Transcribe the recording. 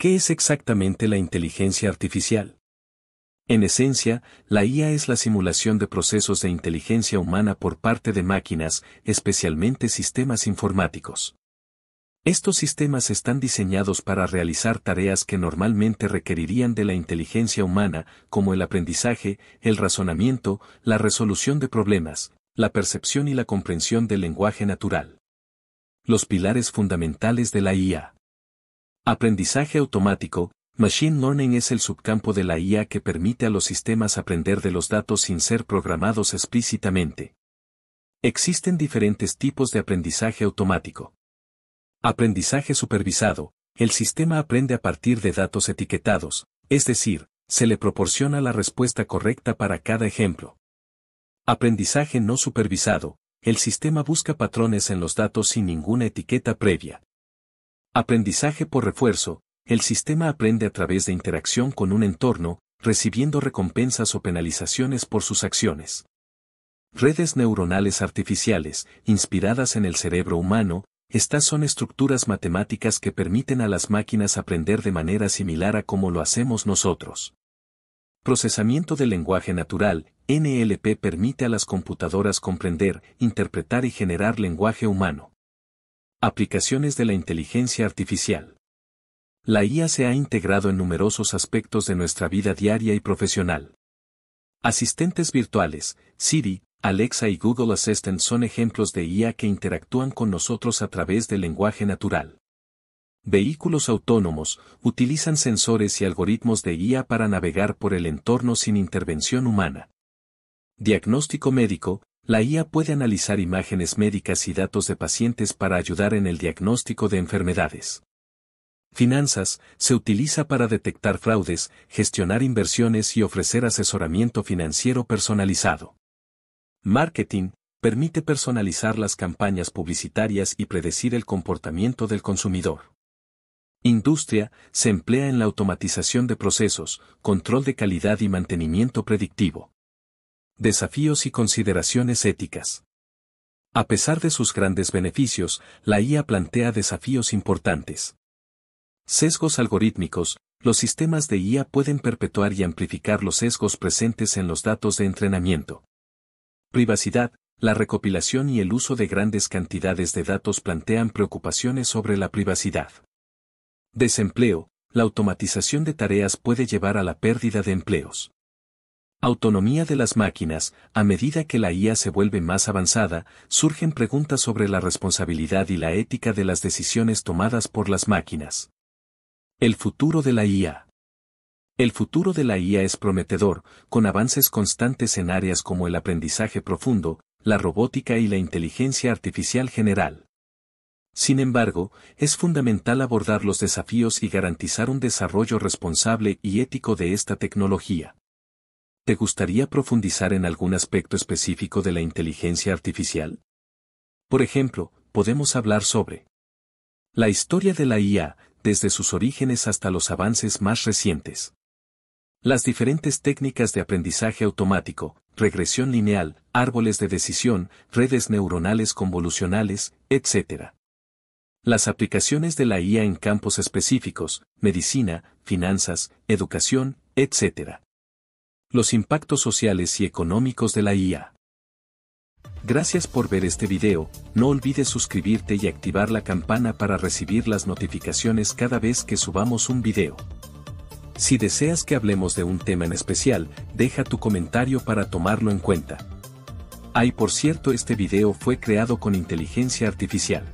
¿Qué es exactamente la inteligencia artificial? En esencia, la IA es la simulación de procesos de inteligencia humana por parte de máquinas, especialmente sistemas informáticos. Estos sistemas están diseñados para realizar tareas que normalmente requerirían de la inteligencia humana, como el aprendizaje, el razonamiento, la resolución de problemas, la percepción y la comprensión del lenguaje natural. Los pilares fundamentales de la IA. Aprendizaje automático, Machine Learning es el subcampo de la IA que permite a los sistemas aprender de los datos sin ser programados explícitamente. Existen diferentes tipos de aprendizaje automático. Aprendizaje supervisado, el sistema aprende a partir de datos etiquetados, es decir, se le proporciona la respuesta correcta para cada ejemplo. Aprendizaje no supervisado, el sistema busca patrones en los datos sin ninguna etiqueta previa. Aprendizaje por refuerzo. El sistema aprende a través de interacción con un entorno, recibiendo recompensas o penalizaciones por sus acciones. Redes neuronales artificiales, inspiradas en el cerebro humano, estas son estructuras matemáticas que permiten a las máquinas aprender de manera similar a como lo hacemos nosotros. Procesamiento del lenguaje natural, NLP permite a las computadoras comprender, interpretar y generar lenguaje humano. Aplicaciones de la inteligencia artificial. La IA se ha integrado en numerosos aspectos de nuestra vida diaria y profesional. Asistentes virtuales, Siri, Alexa y Google Assistant son ejemplos de IA que interactúan con nosotros a través del lenguaje natural. Vehículos autónomos utilizan sensores y algoritmos de IA para navegar por el entorno sin intervención humana. Diagnóstico médico, la IA puede analizar imágenes médicas y datos de pacientes para ayudar en el diagnóstico de enfermedades. Finanzas, se utiliza para detectar fraudes, gestionar inversiones y ofrecer asesoramiento financiero personalizado. Marketing, permite personalizar las campañas publicitarias y predecir el comportamiento del consumidor. Industria, se emplea en la automatización de procesos, control de calidad y mantenimiento predictivo desafíos y consideraciones éticas. A pesar de sus grandes beneficios, la IA plantea desafíos importantes. Sesgos algorítmicos, los sistemas de IA pueden perpetuar y amplificar los sesgos presentes en los datos de entrenamiento. Privacidad, la recopilación y el uso de grandes cantidades de datos plantean preocupaciones sobre la privacidad. Desempleo, la automatización de tareas puede llevar a la pérdida de empleos. Autonomía de las máquinas. A medida que la IA se vuelve más avanzada, surgen preguntas sobre la responsabilidad y la ética de las decisiones tomadas por las máquinas. El futuro de la IA. El futuro de la IA es prometedor, con avances constantes en áreas como el aprendizaje profundo, la robótica y la inteligencia artificial general. Sin embargo, es fundamental abordar los desafíos y garantizar un desarrollo responsable y ético de esta tecnología. ¿Te gustaría profundizar en algún aspecto específico de la inteligencia artificial? Por ejemplo, podemos hablar sobre la historia de la IA, desde sus orígenes hasta los avances más recientes. Las diferentes técnicas de aprendizaje automático, regresión lineal, árboles de decisión, redes neuronales convolucionales, etc. Las aplicaciones de la IA en campos específicos, medicina, finanzas, educación, etc. Los impactos sociales y económicos de la IA. Gracias por ver este video, no olvides suscribirte y activar la campana para recibir las notificaciones cada vez que subamos un video. Si deseas que hablemos de un tema en especial, deja tu comentario para tomarlo en cuenta. Ay por cierto este video fue creado con inteligencia artificial.